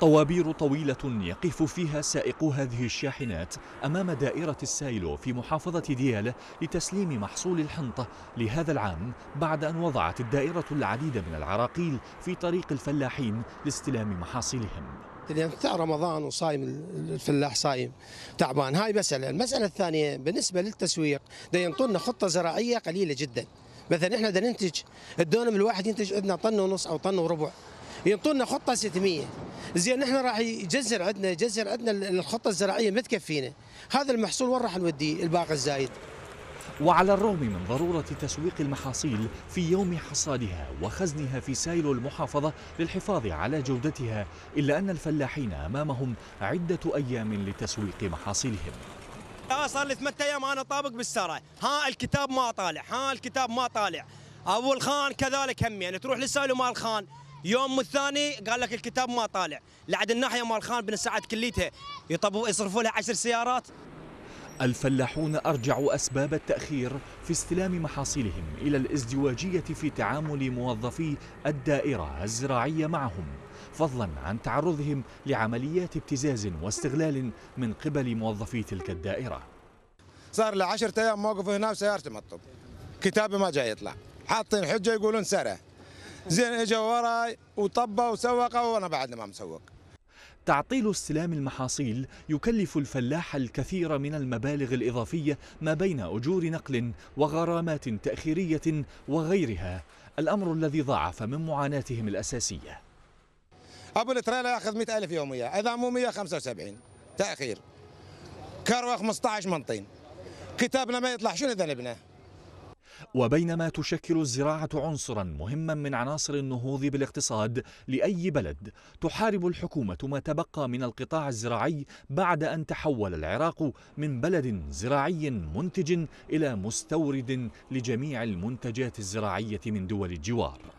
طوابير طويلة يقف فيها سائقو هذه الشاحنات أمام دائرة السايلو في محافظة ديالة لتسليم محصول الحنطة لهذا العام بعد أن وضعت الدائرة العديد من العراقيل في طريق الفلاحين لاستلام محاصيلهم لان تاع رمضان وصايم الفلاح صايم تعبان هاي مساله، المساله الثانيه بالنسبه للتسويق ده ينطونا خطه زراعيه قليله جدا مثلا احنا بدنا ننتج الدونم الواحد ينتج عندنا طن ونص او طن وربع ينطونا خطه 600 زين نحن راح يجزر عندنا يجزر عندنا الخطه الزراعيه ما تكفينا هذا المحصول وين راح نوديه الباقي الزايد وعلى الرغم من ضرورة تسويق المحاصيل في يوم حصادها وخزنها في سايلو المحافظة للحفاظ على جودتها إلا أن الفلاحين أمامهم عدة أيام لتسويق محاصيلهم صار لي ثمانية أيام أنا طابق بالسرع ها الكتاب ما طالع ها الكتاب ما طالع أبو الخان كذلك همي يعني تروح للسايلو مال الخان يوم الثاني قال لك الكتاب ما طالع لعد الناحيه مال خان بن سعد كليتها يطبوا يصرفوا لها عشر سيارات الفلاحون أرجعوا أسباب التأخير في استلام محاصيلهم إلى الازدواجية في تعامل موظفي الدائرة الزراعية معهم فضلا عن تعرضهم لعمليات ابتزاز واستغلال من قبل موظفي تلك الدائرة صار له 10 أيام موقف هنا وسيارتي مطب كتابي ما جاي يطلع حاطين حجة يقولون سرقة زين اجى وراي وطبه وسوق وانا بعدنا ما مسوق تعطيل استلام المحاصيل يكلف الفلاح الكثير من المبالغ الإضافية ما بين أجور نقل وغرامات تأخيرية وغيرها الأمر الذي ضاعف من معاناتهم الأساسية أبو التريلا يأخذ 100000 يوميا يومية إذا مو 175 تأخير كروة 15 منطين كتابنا ما يطلع شنو ذنبنا وبينما تشكل الزراعة عنصرا مهما من عناصر النهوض بالاقتصاد لأي بلد تحارب الحكومة ما تبقى من القطاع الزراعي بعد أن تحول العراق من بلد زراعي منتج إلى مستورد لجميع المنتجات الزراعية من دول الجوار